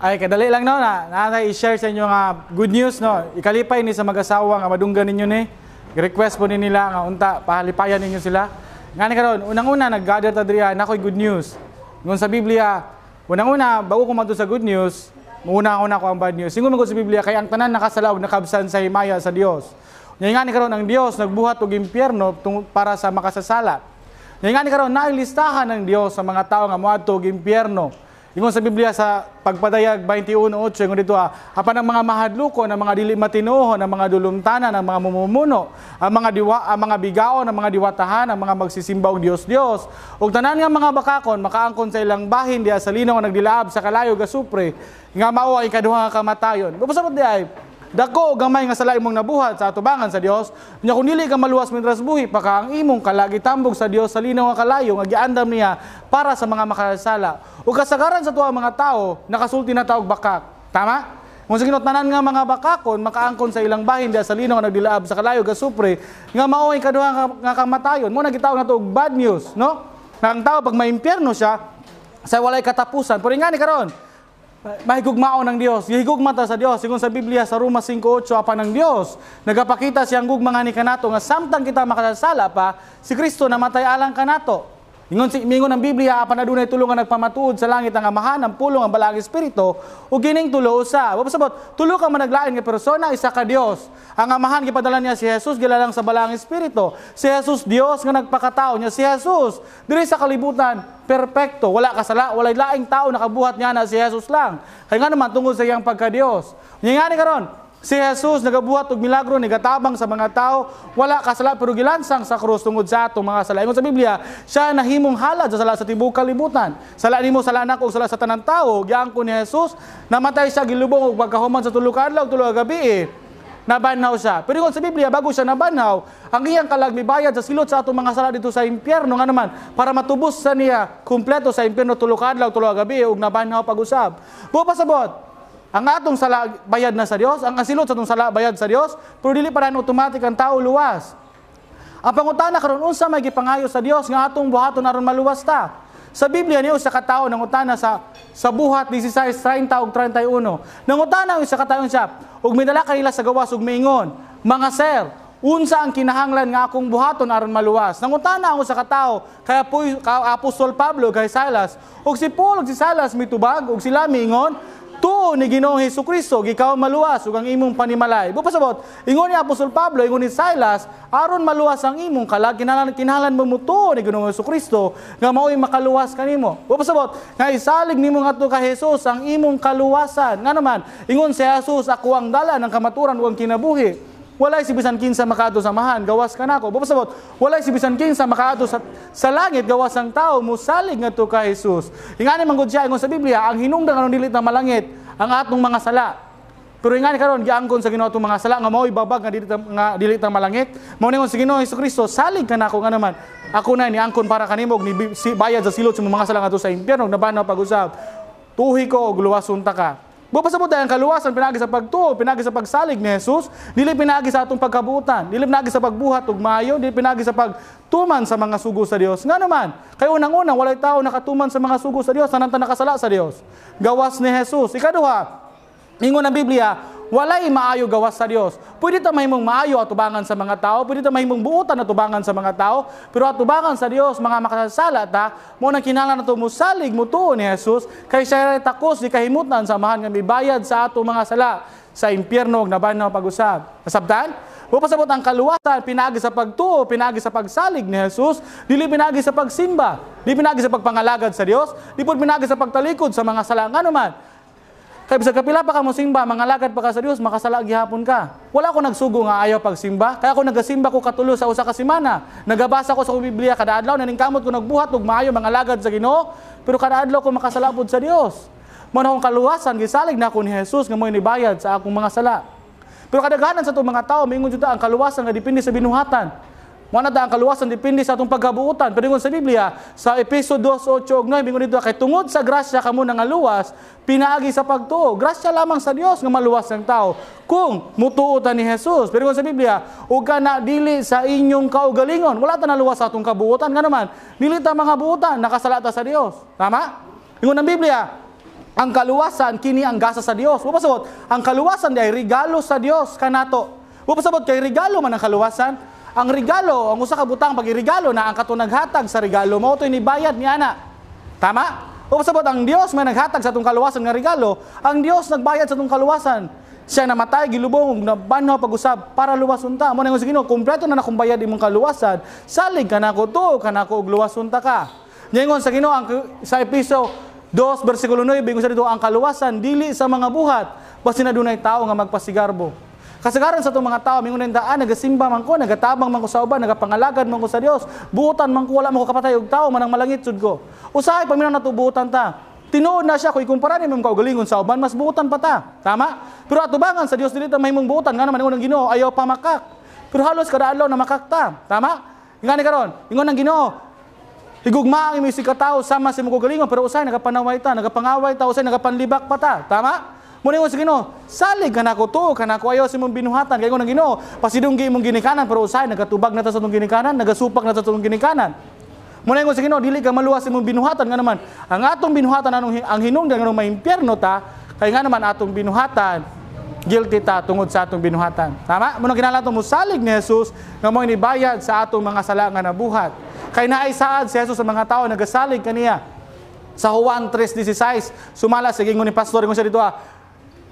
Ay, kadali lang no, na, na i-share sa inyo nga good news no. Ikalipay ni sa mag-asawa nga madunggan ninyo ni. Request po ni nila nga unta pahalipayan ninyo sila. Ngani karon, unang-una nag-gather ta diri na good news. Ngon sa Biblia, unang-una bago ko madto sa good news, una ako na ko ang bad news. Singo man sa Biblia kay ang tanan nakasalaw nakabsan sa himaya sa Dios. Ngayon nga ni karon ang Dios nagbuhat og impyerno para sa makasasala. Ngayon nga ni karon na listahan ng Dios sa mga tawo nga moadto og impyerno. Ingon sa Biblia sa pagpadayag 21:8 ingon dito ha, apan ang mga mahadluko ang mga dili matinuho ang mga dulumtanan ang mga mumumuno ang mga diwa ang mga bigaon ang mga diwatahan ang mga magsisimba og Dios Dios ug tanan nga mga bakakon makaangkon sa ilang bahin diha sa linaw nga nagdilaab sa kalayo ga supre nga mao ay kaduha nga kamatayon. Ubos diay Dako gamay nga sala imong nabuhat sa atubangan sa Dios, nya kun dili ka maluwas mientras buhi pa ka ang imong kalagitambog sa Dios sa linaw nga kalayo nga giandam niya para sa mga makasala. Ug kasagaran sa tuwa mga tao nakasulti na tawag bakak. Tama? Kung sige ginotnanan nga mga bakakon, makaangkon sa ilang bahin diya sa linaw nga nagdilaab sa kalayo supre nga mao ay kaduha nga, nga kamatayon, mo nagitaw na og bad news, no? Nang ang tao pag maimpyerno siya, sa walay katapusan. Pero nga ni karon, Mahigugmaon ng Dios. Gihigugma ta sa Dios. Sigon sa Biblia sa Roma 5:8 apa ng Dios nagapakita siyang gugma nga ni kanato nga samtang kita makasala pa si Kristo namatay alang kanato. Ingon si mingon ang Biblia apan adunay tulong nga nagpamatuod sa langit ang amahan ang pulong ang balaang espiritu ug gining tulo usa. Wa tulo ka managlain nga persona isa ka Dios. Ang amahan gipadala niya si Jesus gilalang sa balaang espiritu. Si Jesus Dios nga nagpakatao niya si Jesus diri sa kalibutan perpekto, wala kasala, wala laing tao nakabuhat niya na si Jesus lang. Kay nga naman tungod sa iyang pagka-Dios. Nya nga ni karon, Si Jesus nagabuhat og milagro ni nigatabang sa mga tao, wala kasala pero gilansang sa krus tungod sa atong mga sala. Ingon sa Biblia, siya nahimong halad sa sala sa tibuok kalibutan. Sala nimo sala anak og sala sa tanang tao, ko ni Jesus, namatay siya gilubong og pagkahuman sa tulo ka adlaw tulo ka gabi. Eh. Nabanhaw siya. Pero ingon sa Biblia, bago siya nabanhaw, ang iyang kalagmibayad sa silot sa atong mga sala dito sa impyerno nga naman para matubos sa niya kumpleto sa impyerno tulo ka adlaw tulo ka gabi og eh, nabanhaw pag-usab. Buo pasabot. Ang atong sala bayad na sa Dios, ang asilot sa atong sala bayad sa Dios, pero dili para rin automatic ang tao luwas. Ang pangutana karon unsa may gipangayo sa Dios nga atong buhaton aron maluwas ta? Sa Biblia niyo sa katao nang utana sa sa buhat 16:30 ug 31. Nang utana sa katao siya, ug minala kanila sa gawas ug miingon, mga sir, unsa ang kinahanglan nga akong buhaton aron maluwas? Nang utana ako sa katao kay po Apostol Pablo kay Silas, ug si Paul ug si Silas mitubag ug sila miingon, tuo ni Ginoong Hesus Kristo gikaw maluwas ug ang imong panimalay. Bupasabot, ingon ni Apostol Pablo, ingon ni Silas, aron maluwas ang imong kalag kinahanglan kinahanglan mo mutuo ni Ginoong Hesus Kristo nga mao'y makaluwas kanimo. Bupasabot, nga isalig nimo nga to ka Hesus ang imong kaluwasan. Nga naman, ingon si Hesus, ako ang dala ng kamaturan ug ang kinabuhi walay si bisan kinsa makaadto sa mahan gawas kanako babasabot walay si bisan kinsa makaadto sa, sa langit gawas ang tao musalig ngadto ka Hesus ingani man gud siya ingon sa Biblia ang hinungdan aron dilit na malangit ang atong mga sala pero ingani karon giangkon sa Ginoo atong mga sala nga mao ibabag nga dilit ta nga dili ta malangit mao ningon sa Ginoo Hesus Kristo salig kanako nga naman ako na ni angkon para kanimo ni bayad sa silot sa mga sala ngadto sa impyerno nabana ba pag-usab tuhi ko og luwason unta ka Bupas po tayo ang kaluwasan, pinagi sa pagtuo, pinagi sa pagsalig ni Jesus, dili pinagi sa atong pagkabutan, dili pinagi sa pagbuhat og maayo, dili pinagi sa pagtuman sa mga sugo sa Dios. Nga naman, kay unang-unang walay tao nakatuman sa mga sugo sa Dios, tanan nakasala sa Dios. Gawas ni Jesus. Ikaduha, ingon ang Biblia, walay maayo gawas sa Dios. Pwede ta mahimong maayo atubangan sa mga tao, pwede ta mahimong buutan atubangan sa mga tao, pero atubangan sa Dios mga makasala ta, mo nang kinala nato musalig mo tuon ni Jesus kay siya takos di kahimutan samahan nga mibayad sa ato mga sala sa impyerno og nabanaw pag-usab. Nasabtan? Mupasabot ang kaluwasan, pinagi sa pagtuo, pinagi sa pagsalig ni Jesus, dili pinagi sa pagsimba, dili pinagi sa pagpangalagad sa Dios, dili pud pinagi sa pagtalikod sa mga sala nganuman. naman. Kay bisag kapila pa ka mo simba, mangalagad pa ka sa Dios, makasala gihapon ka. Wala ko nagsugo nga ayaw pagsimba, kaya ako nagasimba ko katulo sa usa ka semana. Nagabasa ko sa Biblia kada adlaw, naningkamot ko nagbuhat ug maayo mangalagad sa Ginoo, pero kada adlaw ko makasala pud sa Dios. Mo akong kaluwasan gisalig na ako ni Jesus nga mo'y nibayad sa akong mga sala. Pero kadaghanan sa itong mga tao, mingon jud ang kaluwasan nga depende sa binuhatan ta ang kaluwasan depende sa atong paghabuotan. Pero sa Biblia, sa Epeso 2.8, bingon dito, kay tungod sa grasya kamo nga luwas, pinaagi sa pagtuo. Grasya lamang sa Dios nga maluwas ang tao kung mutuotan ni Jesus. Pero sa Biblia, uga na dili sa inyong kaugalingon, wala ta naluwas sa atong kabuotan nga naman. Dili ta mga buotan nakasalata sa Dios. Tama? Ingon ang Biblia, ang kaluwasan kini ang gasa sa Dios. Wa pasabot, ang kaluwasan di ay regalo sa Dios kanato. Wa pasabot kay regalo man ang kaluwasan. Ang regalo, ang usa ka butang pagirigalo na ang katunaghatag sa regalo mao to bayad ni ana. Tama? Upasabot ang Dios may naghatag sa tung kaluwasan nga regalo, ang Dios nagbayad sa tung kaluwasan. Siya namatay gilubong na banhaw pag-usab para luwason ta. Mo nang Ginoo, kumpleto na nakong bayad imong kaluwasan. Salig ka ko to, kanako og luwason ta ka. Ngayon sa Ginoo ang sa episo 2 bersikulo 9 bingon sa dito ang kaluwasan dili sa mga buhat basta na dunay tawo nga magpasigarbo. Kasagaran sa itong mga tao, mingunin daan, nagasimba man ko, nagatabang man ko sa uban, nagapangalagad man ko sa Dios, buutan man ko, wala man ko kapatay og tao, manang malangit sud ko. Usahay, paminaw na buutan ta. Tinuod na siya, kung ikumpara ni mong kaugalingon sa uban, mas buutan pa ta. Tama? Pero atubangan sa Dios dili ta mahimong buutan, nga naman ng Ginoo ayaw pa makak. Pero halos kada adlaw na makakta. Tama? Ingani karon, ingon ang Ginoo, higugma ang imong tao, sama si imong kaugalingon, pero usay nagapanaway ta, nagapangaway ta, usay nagapanlibak pa ta. Tama? Muna sa Ginoo, salig ko to, ko ayo sa imong binuhatan kay ko nang Ginoo, pasidunggi imong ginikanan pero usay nagatubag na ta sa imong ginikanan, nagasupak na sa imong ginikanan. Muna sa Ginoo, dili ka maluwas imong binuhatan nga naman. Ang atong binuhatan anong ang hinong nga may impyerno ta, kay nga naman atong binuhatan guilty ta tungod sa atong binuhatan. Tama? Muna kinahanglan tong musalig ni Jesus nga mo inibayad sa atong mga sala nga nabuhat. Kay naay saad si Jesus sa mga tao nagasalig kaniya sa Juan 3:16 sumala sa ngon ni pastor ngon siya dito ah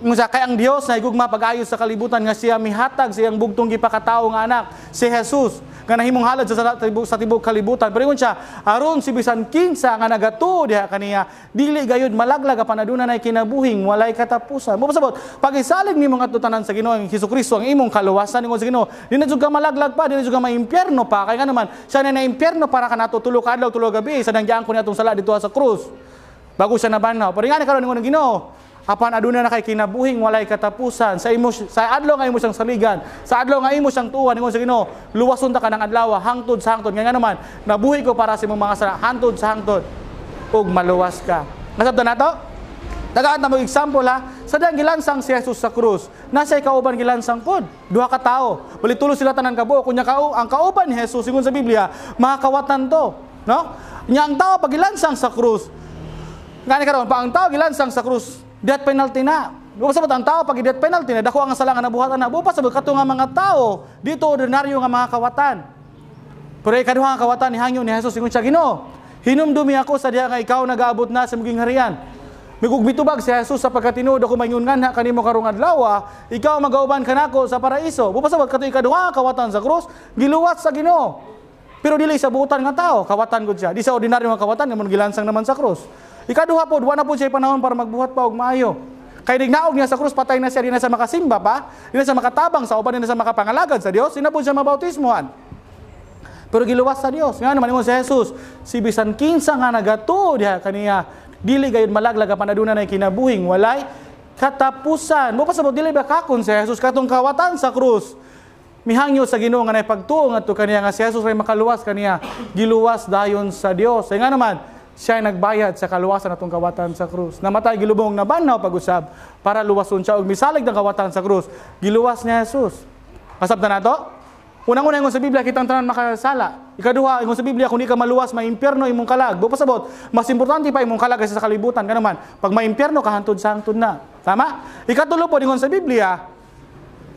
Unsa kay ang Dios nahigugma pag-ayo sa kalibutan nga siya mihatag sa iyang bugtong gipakatao nga anak si Jesus nga nahimong halad sa, tibok, sa tibok kalibutan. Pero siya, aron si bisan kinsa nga nagato diha kaniya, dili gayud malaglag apan aduna nay kinabuhing walay katapusan. Mo pasabot, pagisalig ni mga tutanan sa Ginoo ang Kristo ang imong kaluwasan ingon sa Ginoo, dili jud malaglag pa, dili jud ka maimpyerno pa. Kay nga naman, siya na impierno para kanato tulo ka adlaw tulo gabi sa nangyaan ko ni atong sala dito sa krus. Bago siya nabanaw. Pero nga ni karon ingon ng Ginoo, apan aduna na kay kinabuhing walay katapusan sa imo sa adlaw nga imo siyang saligan sa adlaw nga imo siyang tuwan ingon sa Ginoo luwason ta kanang adlaw ah. hangtod sa hangtod nga naman nabuhi ko para sa imong mga sala hangtod sa hangtod ug maluwas ka nasabtan nato Dagaan na mo example ha, ah. sa dang gilansang si Jesus sa krus, nasa kauban gilansang pod, duha ka tao. Balitulo sila tanan kabo, kunya kao ang kauban ni Jesus ingon sa Biblia, makakawatan to, no? Nya ang tao pagilansang sa krus. Ngani karon pa ang tao gilansang sa krus, death penalty na. Usa ba ang tao pag death penalty na dako ang salangan nabuhatan na bupas sa kato nga mga tao dito ordinaryo nga mga kawatan. Pero ikaduha nga kawatan ni hangyo ni Hesus ingon siya Ginoo. Hinumdumi ako sa diha nga ikaw nagaabot na sa muging harian. Migugbitubag si Jesus sa pagkatinud ako mayungan na kanimo karong adlaw, ah. ikaw magauban kanako sa paraiso. Bupas sa kato ikaduha kawatan sa krus, giluwat sa Ginoo. Pero dili sa buutan nga tao, kawatan gud siya. Di sa ordinaryo nga kawatan nga gilansang naman sa krus. Ikaduha po, duwa na po siya panahon para magbuhat pa og maayo. Kay dignaog niya sa krus, patay na siya, di na sa makasimba pa, di na sa makatabang sa uban, di na sa makapangalagad sa Dios, sinabod siya mabautismohan. Pero giluwas sa Dios. Nga naman mo si Jesus, si bisan kinsa nga nagato diha kaniya, dili gayud malaglag ang panaduna na kinabuhing walay katapusan. Mo pasabot dili ba kakon si Jesus katong kawatan sa krus mihangyo sa Ginoo nga pagtuo ngadto kaniya nga si Jesus ray makaluwas kaniya giluwas dayon sa Dios. Kay nga naman siya ay nagbayad sa kaluwasan atong kawatan sa krus. Namatay gilubong na banaw pag-usab para luwason siya og misalig ng kawatan sa krus. Giluwas ni Jesus. Kasabta na to? Unang-una ingon sa Biblia kitang tanan makasala. Ikaduha ingon sa Biblia kung di ka maluwas may impierno imong kalag. Bupas pasabot mas importante pa imong kalag kaysa sa kalibutan. Kanaman, pag may impierno kahantod sa hantod na. Tama? Ikatulo po ingon sa Biblia,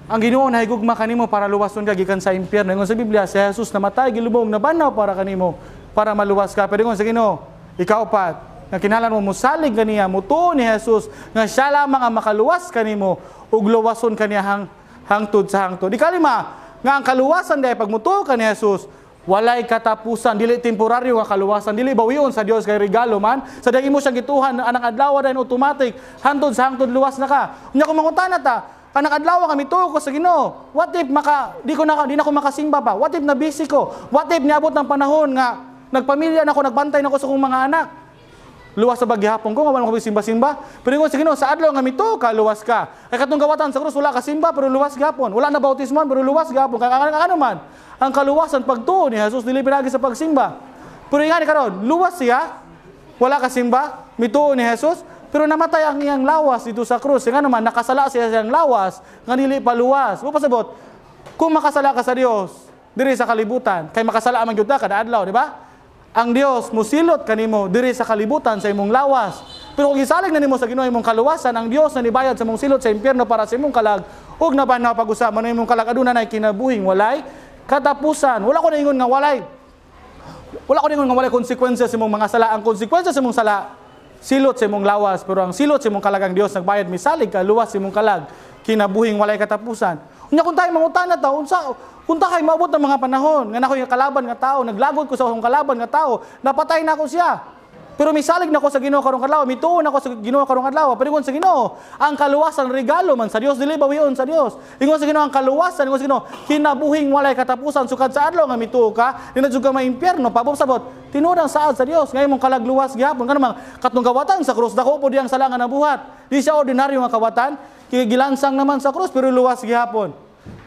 ang Ginoo nahigugma kanimo para luwason ka gikan sa impyerno. Ingon sa Biblia, si Jesus namatay gilubong nabanaw para kanimo para maluwas ka. Pero ingon sa Ginoo, ikaw pa nga kinahanglan mo musalig kaniya mutuo ni Jesus nga siya lamang ang makaluwas kanimo ug luwason kaniya hang hangtod sa hangtod. Di kalima nga ang kaluwasan dahil pag mutuo ka ni Jesus, walay katapusan dili temporaryo nga kaluwasan dili bawion sa Dios kay regalo man sa daghi mo siyang gituhan anang adlaw dayon automatic hangtod sa hangtod luwas na ka unya kung mangutana ta Kanang adlaw kami to ko sa Ginoo. What if maka di ko na di na ko makasimba pa? What if na busy ko? What if niabot ng panahon nga nagpamilya na ako, nagbantay na ako sa kong mga anak? Luwas sa bagihapon ko, nga wala ko simba-simba. Pero ko sa Ginoo, sa adlaw nga mito ka, luwas ka. Kay katong gawatan sa krus wala ka simba pero luwas gapon. Wala na bautisman pero luwas gapon. Kay ano man ang kaluwasan pagtuo ni Jesus dili pinagi sa pagsimba. Pero ingani karon, luwas siya, wala ka simba, mituo ni Jesus, pero namatay ang iyang lawas dito sa krus. Nga naman, nakasala siya sa iyang lawas, nga nili paluwas. Mupasabot, kung makasala ka sa Dios, diri sa kalibutan, kay makasala man gyud ka adlaw, di ba? Ang Dios musilot kanimo diri sa kalibutan sa imong lawas. Pero kung isalig na nimo sa Ginoo imong kaluwasan, ang Dios na nibayad sa imong silot sa impierno para sa imong kalag, ug na na pag-usa man imong kalag aduna nay kinabuhing walay katapusan. Wala ko naingon nga walay wala ko ningon nga walay konsekwensya sa imong mga sala. Ang konsekwensya sa imong sala silot sa imong lawas pero ang silot sa imong kalagang Dios nagbayad misalig ka luwas sa imong kalag kinabuhing walay katapusan unya kung tayo mangutana ta unsa kun tay maabot ng mga panahon nga nakoy kalaban nga tao naglagod ko sa akong kalaban nga tao napatay na ako siya pero misalig na ko sa Ginoo karong adlaw, mituo na ko sa Ginoo karong adlaw. Pero sa Ginoo, ang kaluwasan regalo man sa Dios dili ba bawion sa Dios. Ingon sa Ginoo ang kaluwasan, ingon sa Ginoo kinabuhing walay katapusan sukad sa adlaw nga mituo ka, dili jud ka maimpyerno pabor sabot. Tinurang saad sa Dios ngay mong kalagluwas gihapon kanang katong kawatan sa krus dako po diyang salangan na buhat. Di siya ordinaryo nga kawatan, gilansang naman sa krus pero luwas gihapon.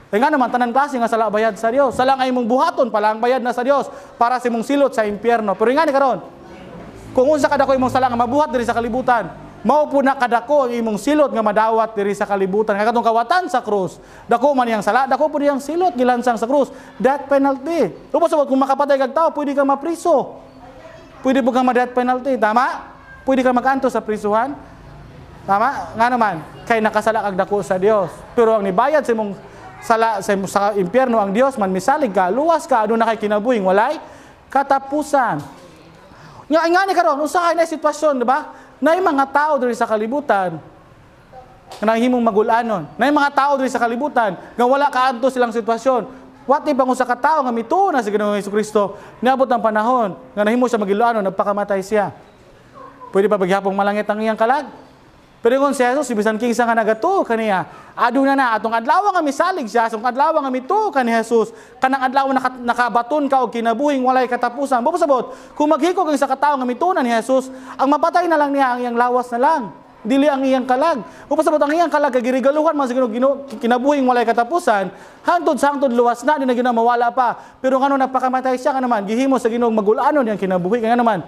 Kaya eh nga naman, tanan klase nga sala bayad sa Dios. Sala nga imong buhaton pa lang bayad na sa Dios para sa imong silot sa impierno. Pero nga karon, kung unsa kadako imong sala nga mabuhat diri sa kalibutan, mao po na kadako ang imong silot nga madawat diri sa kalibutan. kag katong kawatan sa krus, dako man yang sala, dako po yang silot gilansang sa krus. Death penalty. Ubos sa kung makapatay kag tao, pwede ka mapriso. Pwede po kang ma-death penalty, tama? Pwede ka magantos sa prisuhan. Tama? Nga naman, kay nakasala kag dako sa Dios. Pero ang nibayad sa imong sala sa, sa impyerno ang Dios man misalig ka, luwas ka, ano na kay kinabuhing walay katapusan. Nga ay nga ni karon usa kay na sitwasyon, di ba? Nay mga tao diri sa kalibutan na himong magulanon. Nay mga tao diri sa kalibutan nga wala kaadto silang sitwasyon. What if ang usa ka tao nga mituo na si Ginoong Hesus Kristo niabot ang panahon nga nahimo siya magiluanon nagpakamatay siya. Pwede pa paghapong malangit ang iyang kalag? Pero kung si Jesus, bisan kinsa nga nagato kaniya, aduna na atong adlaw nga misalig siya, atong adlaw nga mito kani Jesus, kanang adlaw naka, nakabaton ka og kinabuhing walay katapusan. Bubo sabot, kung maghikog kang sa katawo nga mitunan ni Jesus, ang mapatay na lang niya ang iyang lawas na lang dili ang iyang kalag. Upasabot ang iyang kalag kagirigaluhan man siguro kinabuhing walay katapusan, hangtod sa hangtod luwas na din na mawala pa. Pero ngano napakamatay siya nga naman gihimo sa Ginoong magulanon yang kinabuhi nga naman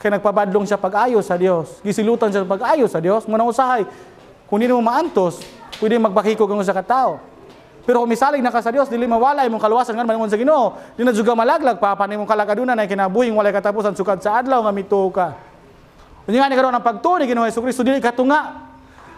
kay nagpabadlong siya pag-ayo sa Dios. Gisilutan siya pag-ayo sa Dios. Muna usahay. kun hindi mo maantos, pwede magbakikog ang sa katao. Pero kung misalig na ka sa Dios, dili mawala imong kaluwasan ngan manimon sa Ginoo, di na juga malaglag pa panin imong kalagadunan na kinabuhi walay katapusan sukad sa adlaw nga mito ka. Unya nga ni karon pagtuo ni Ginoo Hesukristo dili katunga.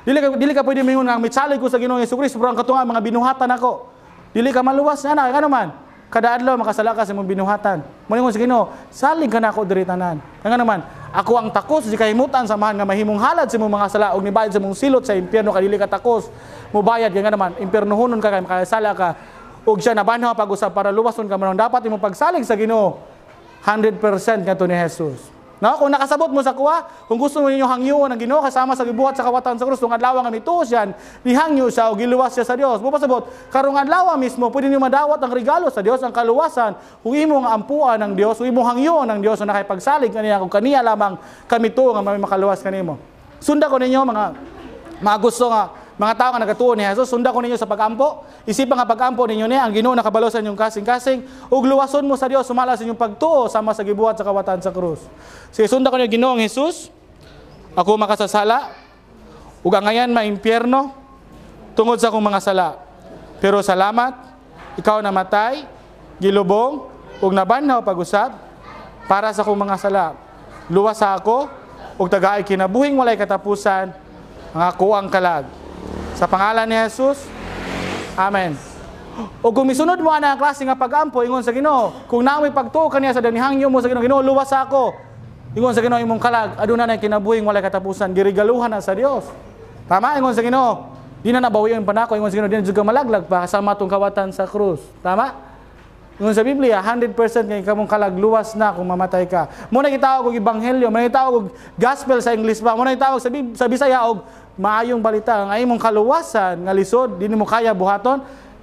Dili ka dili ka pwede mingon nga misalig ko sa Ginoo Hesukristo pero ang katunga mga binuhatan ako. Dili ka maluwas na na, ano man. Kada adlaw makasala ka sa imong binuhatan. Muli mo sa Ginoo, saling ka na ako diri tanan. Nga naman, ako ang takos di kahimutan samahan nga mahimong halad sa imong mga sala og nibayad sa imong silot sa impierno kadili ka takos. Mo Mubayad nga naman, impyernohonon ka kay makasala ka ug siya nabanha pag-usab para luwason ka man dapat imong pagsalig sa Ginoo. 100% nga to ni Jesus. No? Kung nakasabot mo sa kuha, kung gusto mo ninyo hangyoon ang Ginoo kasama sa gibuhat sa kawatan sa krus, kung adlaw ang ito siyan, nihangyo siya o giluwas siya sa Dios. Mupasabot, karong adlaw mismo, pwede niyo madawat ang regalo sa Dios ang kaluwasan, kung imo nga ampuan ng Dios, kung imo hangyoon ng Dios na nakaypagsalig kaniya kung kaniya lamang kami to nga may makaluwas kanimo. Sunda ko ninyo mga mga gusto nga mga tao nga nagatuon ni Jesus, sunda ko ninyo sa pag-ampo. isipan nga pag-ampo ninyo ni ang Ginoo nakabalosan yung inyong kasing-kasing ug luwason mo sa Diyos, sumala sa inyong pagtuo sama sa gibuhat sa kawatan sa krus. Sige sunda ko ninyo Ginoo ang Jesus. Ako makasasala ug angayan maimpyerno tungod sa akong mga sala. Pero salamat ikaw namatay, gilubong ug nabanhaw pag-usab para sa akong mga sala. Luwas ako ug tagaay kinabuhing walay katapusan ang ang kalag. Sa pangalan ni Jesus, Amen. O gumisunod mo ana ang klase nga pagampo ingon sa Ginoo, kung naoy pagtuo kaniya sa danihangyo mo sa Ginoo, Ginoo luwas ako. Ingon sa Ginoo imong kalag, aduna nay kinabuhing walay katapusan, girigaluhan na sa Dios. Tama ingon sa Ginoo. Di na nabawian pa nako ingon sa Ginoo di na jud malaglag pa kasama tong kawatan sa krus. Tama? Ingon sa Biblia, 100% nga kamong kalag luwas na kung mamatay ka. Mo na gitawag og ebanghelyo, mo na gitawag og gospel sa English pa, mo na gitawag sa Bisaya og maayong balita nga imong kaluwasan nga lisod dinhi mo kaya buhaton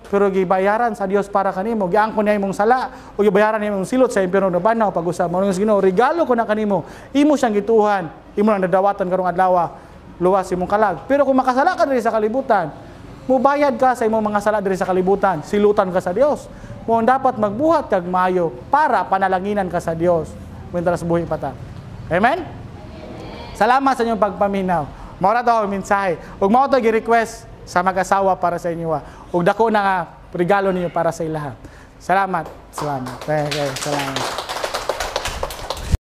pero gibayaran sa Dios para kanimo giangkon niya imong sala o gibayaran niya imong silot sa impyerno na banaw pag usa mao Ginoo regalo ko na kanimo imo siyang gituhan imo nang dadawatan karong adlaw ah. luwas imong kalag pero kung makasala ka diri sa kalibutan mubayad ka sa imong mga sala diri sa kalibutan silutan ka sa Dios mo dapat magbuhat kag maayo para panalanginan ka sa Dios mientras buhi pa ta Amen? Salamat sa inyong pagpaminaw. Mao daw ang mensahe. Ug mao to gi-request sa mag-asawa para sa inyo. Ah. Ug dako na nga regalo ninyo para sa ilaha. Salamat. Salamat. okay. Salamat.